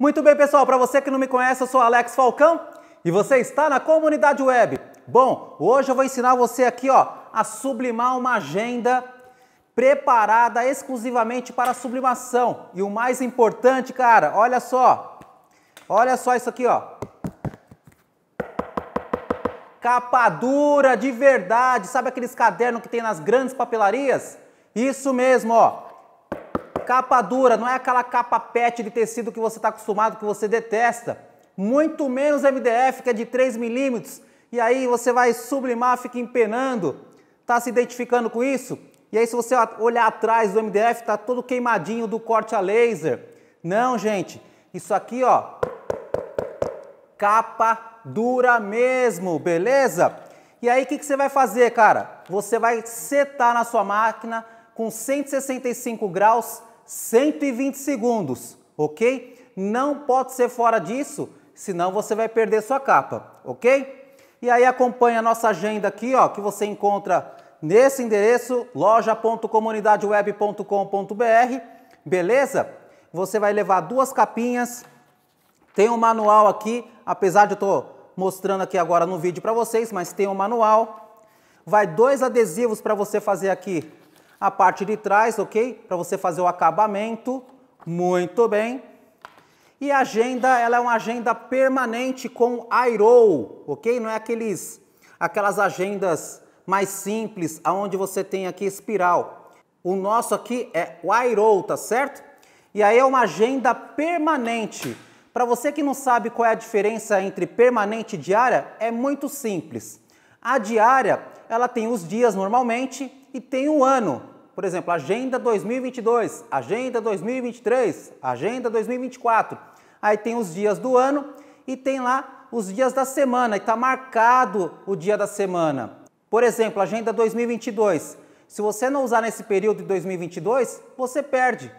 Muito bem, pessoal, para você que não me conhece, eu sou Alex Falcão e você está na comunidade web. Bom, hoje eu vou ensinar você aqui, ó, a sublimar uma agenda preparada exclusivamente para sublimação. E o mais importante, cara, olha só. Olha só isso aqui, ó. Capa dura de verdade, sabe aqueles cadernos que tem nas grandes papelarias? Isso mesmo, ó capa dura, não é aquela capa PET de tecido que você está acostumado, que você detesta. Muito menos MDF, que é de 3 milímetros. E aí você vai sublimar, fica empenando. Tá se identificando com isso? E aí se você olhar atrás do MDF, está todo queimadinho do corte a laser. Não, gente. Isso aqui, ó. Capa dura mesmo, beleza? E aí o que, que você vai fazer, cara? Você vai setar na sua máquina com 165 graus 120 segundos, ok? Não pode ser fora disso, senão você vai perder sua capa, ok? E aí acompanha a nossa agenda aqui, ó, que você encontra nesse endereço loja.comunidadeweb.com.br, beleza? Você vai levar duas capinhas, tem um manual aqui, apesar de eu estou mostrando aqui agora no vídeo para vocês, mas tem um manual. Vai dois adesivos para você fazer aqui a parte de trás, ok? Para você fazer o acabamento. Muito bem. E a agenda, ela é uma agenda permanente com Airo, ok? Não é aqueles, aquelas agendas mais simples, aonde você tem aqui espiral. O nosso aqui é o Airo, tá certo? E aí é uma agenda permanente. Para você que não sabe qual é a diferença entre permanente e diária, é muito simples. A diária, ela tem os dias normalmente que tem um ano. Por exemplo, agenda 2022, agenda 2023, agenda 2024. Aí tem os dias do ano e tem lá os dias da semana e está marcado o dia da semana. Por exemplo, agenda 2022. Se você não usar nesse período de 2022, você perde.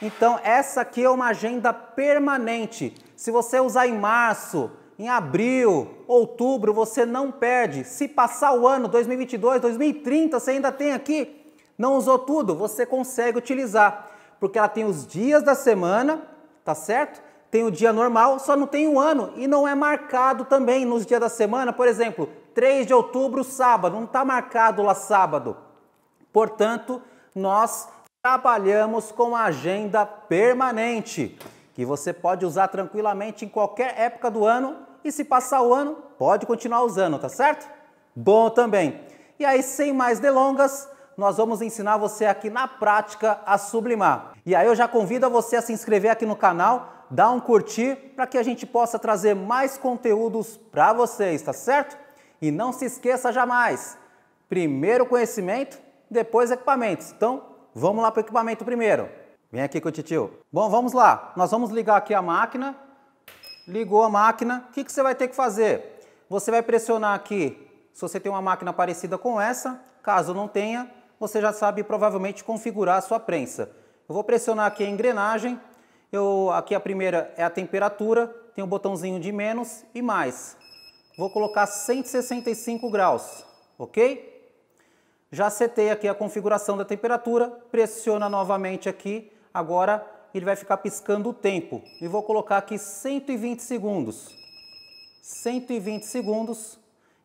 Então, essa aqui é uma agenda permanente. Se você usar em março, em abril, outubro, você não perde. Se passar o ano 2022, 2030, você ainda tem aqui. Não usou tudo, você consegue utilizar, porque ela tem os dias da semana, tá certo? Tem o dia normal, só não tem o ano e não é marcado também nos dias da semana, por exemplo, 3 de outubro, sábado, não está marcado lá sábado. Portanto, nós trabalhamos com a agenda permanente, que você pode usar tranquilamente em qualquer época do ano e se passar o ano, pode continuar usando, tá certo? Bom também. E aí, sem mais delongas, nós vamos ensinar você aqui na prática a sublimar. E aí eu já convido a você a se inscrever aqui no canal, dar um curtir para que a gente possa trazer mais conteúdos para vocês, tá certo? E não se esqueça jamais, primeiro conhecimento, depois equipamentos. Então, vamos lá para o equipamento primeiro. Vem aqui com o titio. Bom, vamos lá. Nós vamos ligar aqui a máquina ligou a máquina, o que, que você vai ter que fazer? Você vai pressionar aqui, se você tem uma máquina parecida com essa, caso não tenha, você já sabe provavelmente configurar a sua prensa. Eu vou pressionar aqui a engrenagem, eu, aqui a primeira é a temperatura, tem o um botãozinho de menos e mais. Vou colocar 165 graus, ok? Já setei aqui a configuração da temperatura, pressiona novamente aqui, agora ele vai ficar piscando o tempo. E vou colocar aqui 120 segundos. 120 segundos.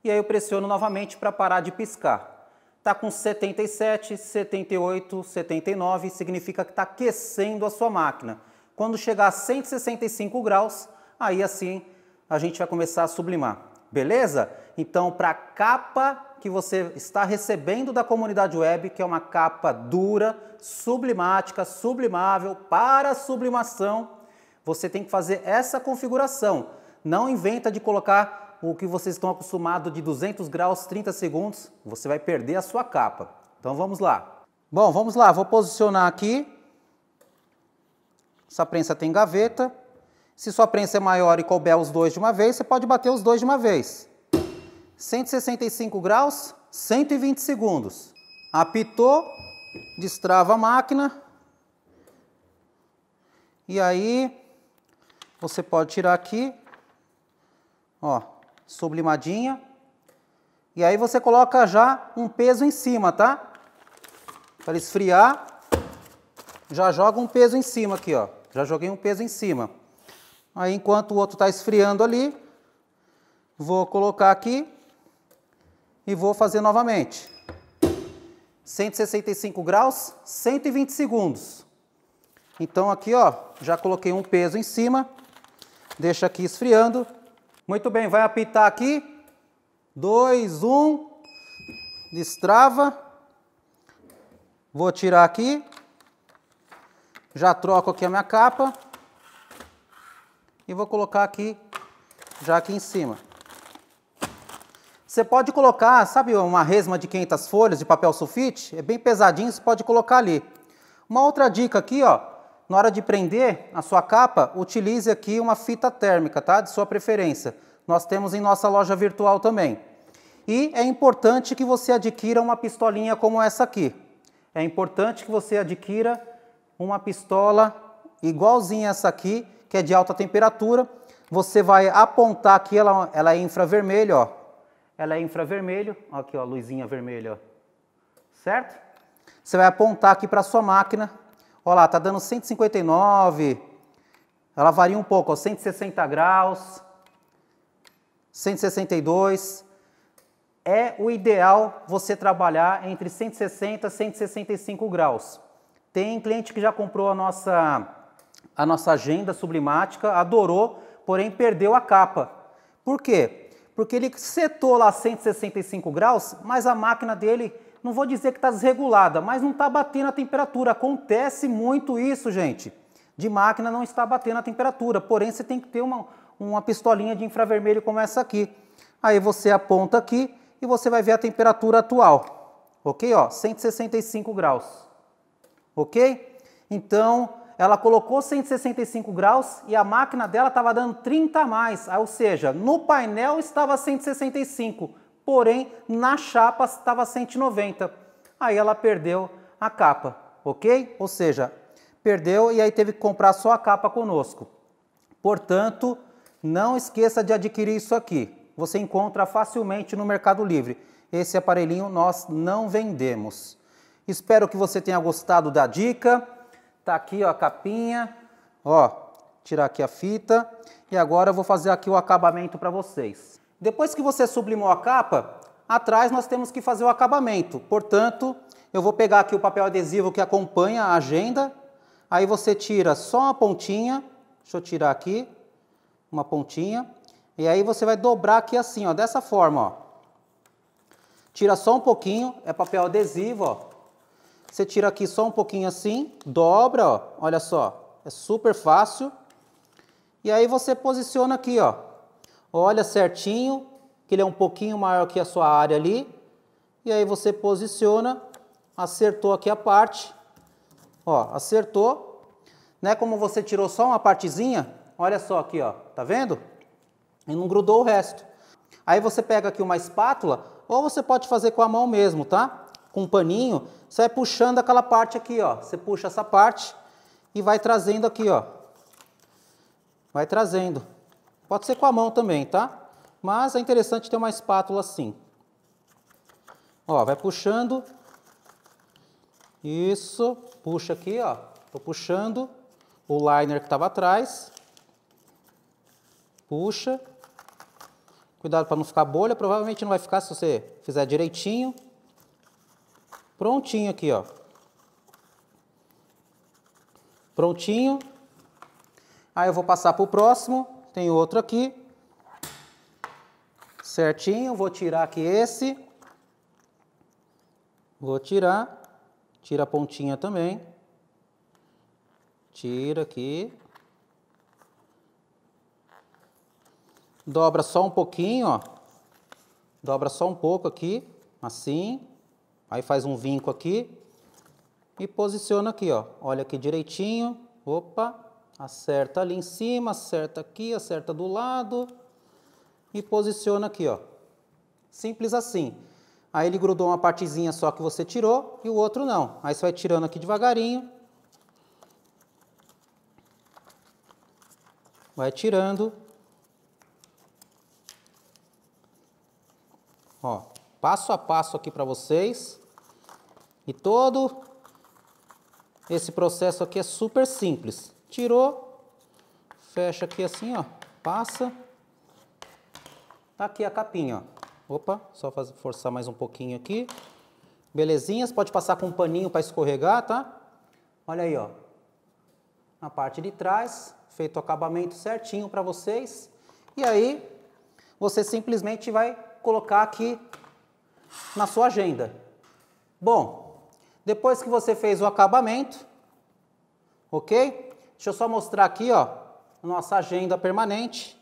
E aí eu pressiono novamente para parar de piscar. Está com 77, 78, 79, significa que está aquecendo a sua máquina. Quando chegar a 165 graus, aí assim a gente vai começar a sublimar. Beleza? Então, para capa que você está recebendo da comunidade web, que é uma capa dura, sublimática, sublimável, para sublimação. Você tem que fazer essa configuração. Não inventa de colocar o que vocês estão acostumados de 200 graus, 30 segundos. Você vai perder a sua capa. Então vamos lá. Bom, vamos lá. Vou posicionar aqui. Essa prensa tem gaveta. Se sua prensa é maior e couber os dois de uma vez, você pode bater os dois de uma vez. 165 graus, 120 segundos. Apitou, destrava a máquina. E aí você pode tirar aqui, ó, sublimadinha. E aí você coloca já um peso em cima, tá? Para esfriar, já joga um peso em cima aqui, ó. Já joguei um peso em cima. Aí enquanto o outro está esfriando ali, vou colocar aqui e vou fazer novamente. 165 graus, 120 segundos. Então aqui, ó, já coloquei um peso em cima, deixa aqui esfriando. Muito bem, vai apitar aqui. 2, 1, um. destrava. Vou tirar aqui. Já troco aqui a minha capa. E vou colocar aqui, já aqui em cima. Você pode colocar, sabe uma resma de 500 folhas de papel sulfite? É bem pesadinho, você pode colocar ali. Uma outra dica aqui, ó, na hora de prender a sua capa, utilize aqui uma fita térmica, tá? De sua preferência. Nós temos em nossa loja virtual também. E é importante que você adquira uma pistolinha como essa aqui. É importante que você adquira uma pistola igualzinha essa aqui, que é de alta temperatura. Você vai apontar aqui, ela, ela é infravermelho, ó ela é infravermelho, aqui ó, a luzinha vermelha, certo? Você vai apontar aqui para a sua máquina, olha lá, está dando 159, ela varia um pouco, ó, 160 graus, 162, é o ideal você trabalhar entre 160 e 165 graus. Tem cliente que já comprou a nossa, a nossa agenda sublimática, adorou, porém perdeu a capa. Por quê? porque ele setou lá 165 graus, mas a máquina dele, não vou dizer que está desregulada, mas não está batendo a temperatura. Acontece muito isso, gente, de máquina não está batendo a temperatura, porém você tem que ter uma, uma pistolinha de infravermelho como essa aqui. Aí você aponta aqui e você vai ver a temperatura atual, ok? Ó, 165 graus, ok? Então, ela colocou 165 graus e a máquina dela estava dando 30 a mais, ou seja, no painel estava 165, porém na chapa estava 190. Aí ela perdeu a capa, ok? Ou seja, perdeu e aí teve que comprar só a capa conosco. Portanto, não esqueça de adquirir isso aqui. Você encontra facilmente no Mercado Livre. Esse aparelhinho nós não vendemos. Espero que você tenha gostado da dica. Tá aqui ó, a capinha, ó, tirar aqui a fita e agora eu vou fazer aqui o acabamento para vocês. Depois que você sublimou a capa, atrás nós temos que fazer o acabamento. Portanto, eu vou pegar aqui o papel adesivo que acompanha a agenda, aí você tira só uma pontinha, deixa eu tirar aqui, uma pontinha, e aí você vai dobrar aqui assim, ó, dessa forma, ó. Tira só um pouquinho, é papel adesivo, ó. Você tira aqui só um pouquinho assim, dobra, ó, olha só, é super fácil. E aí você posiciona aqui, ó. Olha certinho, que ele é um pouquinho maior que a sua área ali. E aí você posiciona, acertou aqui a parte. Ó, acertou. Né, como você tirou só uma partezinha, olha só aqui, ó, tá vendo? E não grudou o resto. Aí você pega aqui uma espátula, ou você pode fazer com a mão mesmo, tá? com um paninho, você vai puxando aquela parte aqui, ó. Você puxa essa parte e vai trazendo aqui, ó. Vai trazendo. Pode ser com a mão também, tá? Mas é interessante ter uma espátula assim. Ó, vai puxando. Isso, puxa aqui, ó. Tô puxando o liner que tava atrás. Puxa. Cuidado para não ficar bolha, provavelmente não vai ficar se você fizer direitinho. Prontinho aqui, ó. Prontinho. Aí eu vou passar para o próximo. Tem outro aqui. Certinho. Vou tirar aqui esse. Vou tirar. Tira a pontinha também. Tira aqui. Dobra só um pouquinho, ó. Dobra só um pouco aqui, assim. Aí faz um vinco aqui e posiciona aqui, ó. Olha aqui direitinho. Opa, acerta ali em cima, acerta aqui, acerta do lado e posiciona aqui, ó. Simples assim. Aí ele grudou uma partezinha só que você tirou e o outro não. Aí você vai tirando aqui devagarinho. Vai tirando. Ó, passo a passo aqui para vocês. E todo esse processo aqui é super simples. Tirou, fecha aqui assim, ó, passa. Tá aqui a capinha, ó. Opa, só forçar mais um pouquinho aqui. Belezinhas, pode passar com um paninho para escorregar, tá? Olha aí, ó. Na parte de trás, feito o acabamento certinho para vocês. E aí, você simplesmente vai colocar aqui na sua agenda. Bom, depois que você fez o acabamento, ok? Deixa eu só mostrar aqui, ó, nossa agenda permanente.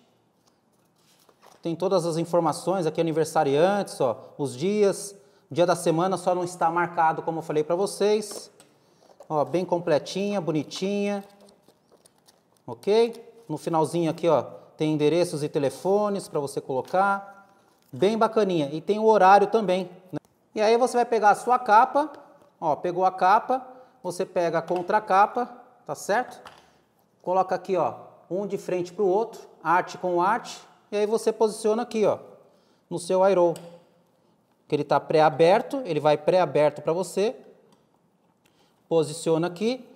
Tem todas as informações aqui, aniversariantes, ó, os dias, dia da semana só não está marcado, como eu falei para vocês. Ó, bem completinha, bonitinha, ok? No finalzinho aqui, ó, tem endereços e telefones para você colocar. Bem bacaninha. E tem o horário também. Né? E aí você vai pegar a sua capa, Ó, pegou a capa, você pega a contracapa, tá certo? Coloca aqui, ó, um de frente para o outro, arte com arte, e aí você posiciona aqui, ó, no seu iron. Que ele está pré-aberto, ele vai pré-aberto para você. Posiciona aqui.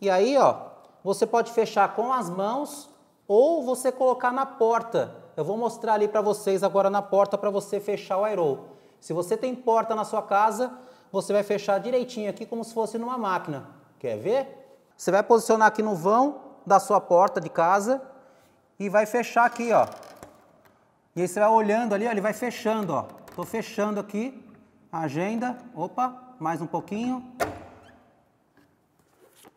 E aí, ó, você pode fechar com as mãos ou você colocar na porta. Eu vou mostrar ali para vocês agora na porta para você fechar o iron. Se você tem porta na sua casa, você vai fechar direitinho aqui como se fosse numa máquina. Quer ver? Você vai posicionar aqui no vão da sua porta de casa e vai fechar aqui, ó. E aí você vai olhando ali, ó, ele vai fechando, ó. Tô fechando aqui a agenda. Opa, mais um pouquinho.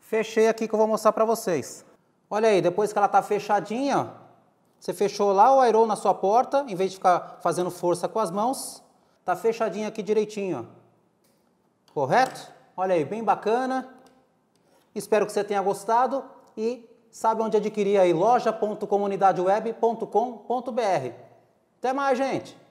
Fechei aqui que eu vou mostrar para vocês. Olha aí, depois que ela tá fechadinha, você fechou lá o airou na sua porta, em vez de ficar fazendo força com as mãos, tá fechadinha aqui direitinho, ó. Correto? Olha aí, bem bacana. Espero que você tenha gostado e sabe onde adquirir aí loja.comunidadeweb.com.br. Até mais, gente!